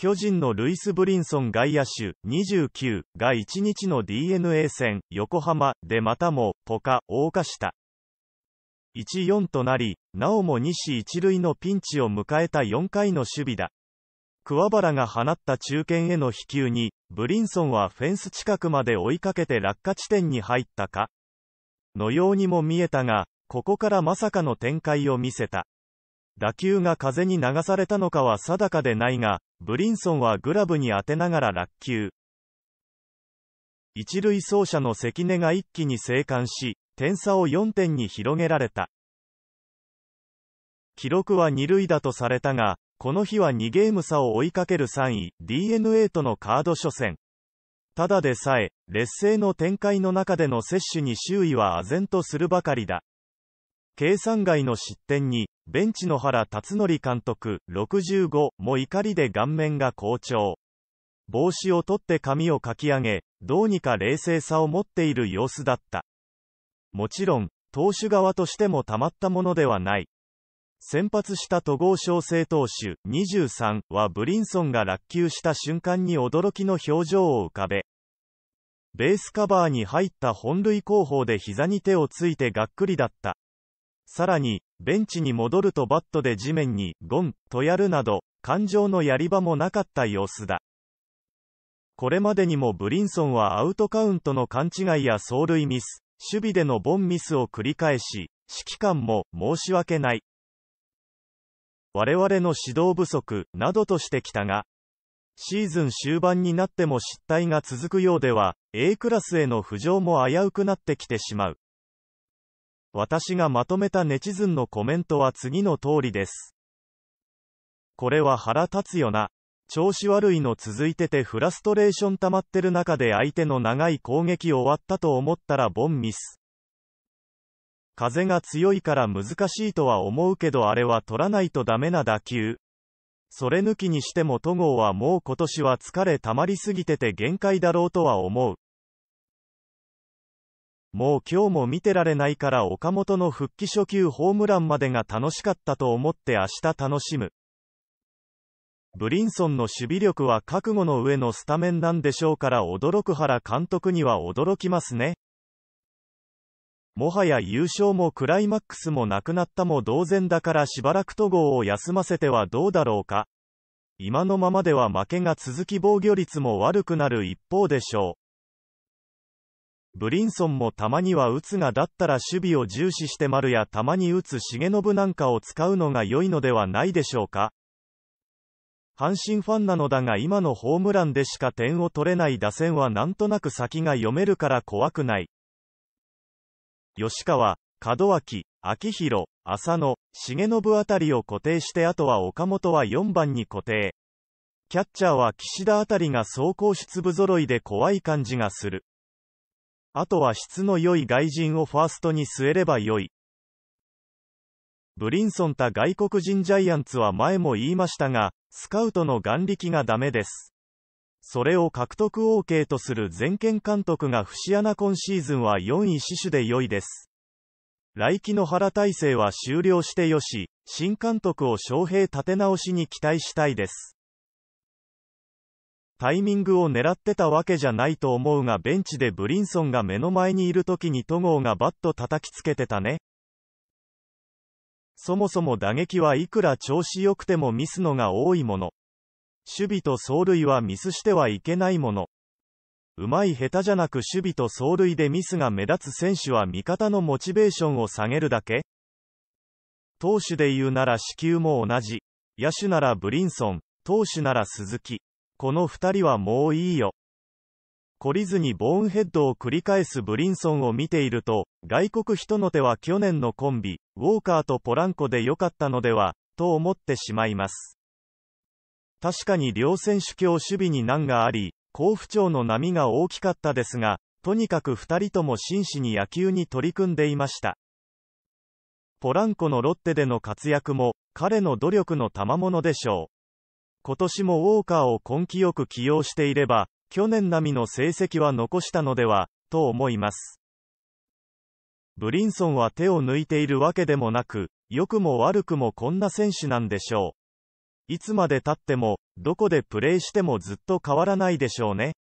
巨人のルイス・ブリンソン外野手29が1日の DNA 戦横浜でまたもポカ大化した14となりなおも西一塁のピンチを迎えた4回の守備だ桑原が放った中堅への飛球にブリンソンはフェンス近くまで追いかけて落下地点に入ったかのようにも見えたがここからまさかの展開を見せた打球が風に流されたのかは定かでないが、ブリンソンはグラブに当てながら落球。一塁走者の関根が一気に生還し、点差を4点に広げられた。記録は二塁打とされたが、この日は2ゲーム差を追いかける3位、DNA とのカード初戦。ただでさえ、劣勢の展開の中での接種に周囲は唖然とするばかりだ。計算外の失点に、ベンチの原辰徳監督、65も怒りで顔面が好調。帽子を取って髪をかき上げ、どうにか冷静さを持っている様子だった。もちろん、投手側としてもたまったものではない。先発した戸郷翔征投手23はブリンソンが落球した瞬間に驚きの表情を浮かべ、ベースカバーに入った本塁後方で膝に手をついてがっくりだった。さらに、ベンチに戻るとバットで地面にゴンとやるなど、感情のやり場もなかった様子だ。これまでにもブリンソンはアウトカウントの勘違いや走塁ミス、守備でのボンミスを繰り返し、指揮官も申し訳ない。我々の指導不足などとしてきたが、シーズン終盤になっても失態が続くようでは、A クラスへの浮上も危うくなってきてしまう。私がまとめたネチズンのコメントは次の通りです。これは腹立つよな。調子悪いの続いててフラストレーション溜まってる中で相手の長い攻撃終わったと思ったらボンミス。風が強いから難しいとは思うけどあれは取らないとダメな打球。それ抜きにしても戸郷はもう今年は疲れ溜まりすぎてて限界だろうとは思う。もう今日も見てられないから岡本の復帰初級ホームランまでが楽しかったと思って明日楽しむ。ブリンソンの守備力は覚悟の上のスタメンなんでしょうから驚く原監督には驚きますね。もはや優勝もクライマックスもなくなったも同然だからしばらく戸郷を休ませてはどうだろうか。今のままでは負けが続き防御率も悪くなる一方でしょう。ブリンソンもたまには打つがだったら守備を重視して丸やたまに打つ重信なんかを使うのが良いのではないでしょうか。阪神ファンなのだが今のホームランでしか点を取れない打線はなんとなく先が読めるから怖くない。吉川、門脇、秋広、浅野、重信あたりを固定してあとは岡本は4番に固定。キャッチャーは岸田あたりが走行出部揃いで怖い感じがする。あとは質の良い外人をファーストに据えれば良い。ブリンソンた外国人ジャイアンツは前も言いましたが、スカウトの眼力がダメです。それを獲得 OK とする全権監督が節穴今シーズンは4位死守で良いです。来季の原体制は終了してよし、新監督を招聘立て直しに期待したいです。タイミングを狙ってたわけじゃないと思うがベンチでブリンソンが目の前にいる時に戸郷がバット叩きつけてたね。そもそも打撃はいくら調子良くてもミスのが多いもの。守備と走塁はミスしてはいけないもの。うまい下手じゃなく守備と走塁でミスが目立つ選手は味方のモチベーションを下げるだけ投手で言うなら死球も同じ。野手ならブリンソン、投手なら鈴木。この二人はもういいよ。懲りずにボーンヘッドを繰り返すブリンソンを見ていると、外国人の手は去年のコンビ、ウォーカーとポランコで良かったのでは、と思ってしまいます。確かに両選手今守備に難があり、好不調の波が大きかったですが、とにかく2人とも真摯に野球に取り組んでいました。ポランコのロッテでの活躍も、彼の努力の賜物でしょう。今年もウォーカーを根気よく起用していれば、去年並みの成績は残したのでは、と思います。ブリンソンは手を抜いているわけでもなく、良くも悪くもこんな選手なんでしょう。いつまで経っても、どこでプレーしてもずっと変わらないでしょうね。